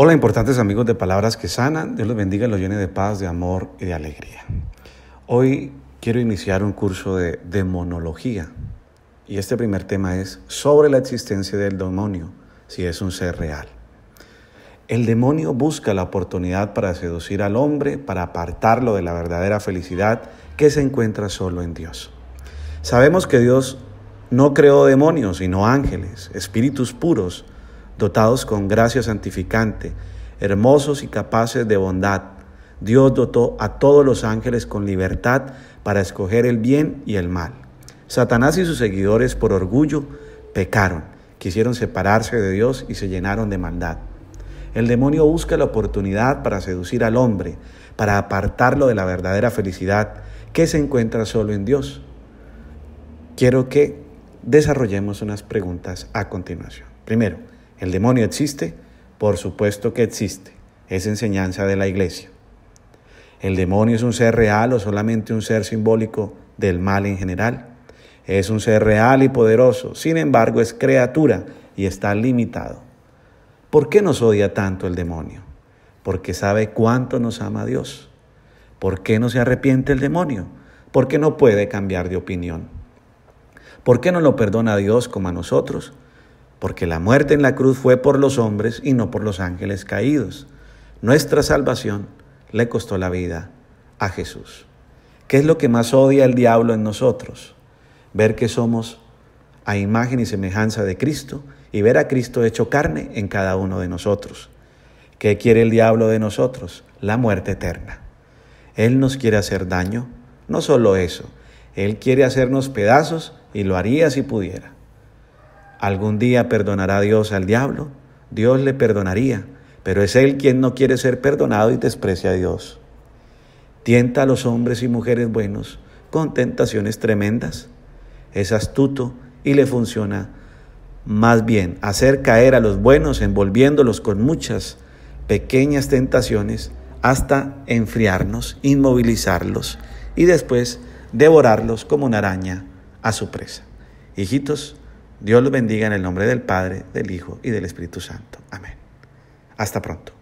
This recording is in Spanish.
Hola importantes amigos de Palabras que Sanan, Dios los bendiga y los llene de paz, de amor y de alegría. Hoy quiero iniciar un curso de demonología y este primer tema es sobre la existencia del demonio, si es un ser real. El demonio busca la oportunidad para seducir al hombre, para apartarlo de la verdadera felicidad que se encuentra solo en Dios. Sabemos que Dios no creó demonios, sino ángeles, espíritus puros, dotados con gracia santificante, hermosos y capaces de bondad. Dios dotó a todos los ángeles con libertad para escoger el bien y el mal. Satanás y sus seguidores por orgullo pecaron, quisieron separarse de Dios y se llenaron de maldad. El demonio busca la oportunidad para seducir al hombre, para apartarlo de la verdadera felicidad que se encuentra solo en Dios. Quiero que desarrollemos unas preguntas a continuación. Primero, ¿El demonio existe? Por supuesto que existe. Es enseñanza de la iglesia. ¿El demonio es un ser real o solamente un ser simbólico del mal en general? Es un ser real y poderoso, sin embargo es criatura y está limitado. ¿Por qué nos odia tanto el demonio? Porque sabe cuánto nos ama Dios. ¿Por qué no se arrepiente el demonio? Porque no puede cambiar de opinión. ¿Por qué no lo perdona a Dios como a nosotros? porque la muerte en la cruz fue por los hombres y no por los ángeles caídos. Nuestra salvación le costó la vida a Jesús. ¿Qué es lo que más odia el diablo en nosotros? Ver que somos a imagen y semejanza de Cristo y ver a Cristo hecho carne en cada uno de nosotros. ¿Qué quiere el diablo de nosotros? La muerte eterna. Él nos quiere hacer daño, no solo eso, Él quiere hacernos pedazos y lo haría si pudiera. ¿Algún día perdonará Dios al diablo? Dios le perdonaría, pero es Él quien no quiere ser perdonado y desprecia a Dios. Tienta a los hombres y mujeres buenos con tentaciones tremendas. Es astuto y le funciona más bien hacer caer a los buenos envolviéndolos con muchas pequeñas tentaciones hasta enfriarnos, inmovilizarlos y después devorarlos como una araña a su presa. Hijitos, Dios los bendiga en el nombre del Padre, del Hijo y del Espíritu Santo. Amén. Hasta pronto.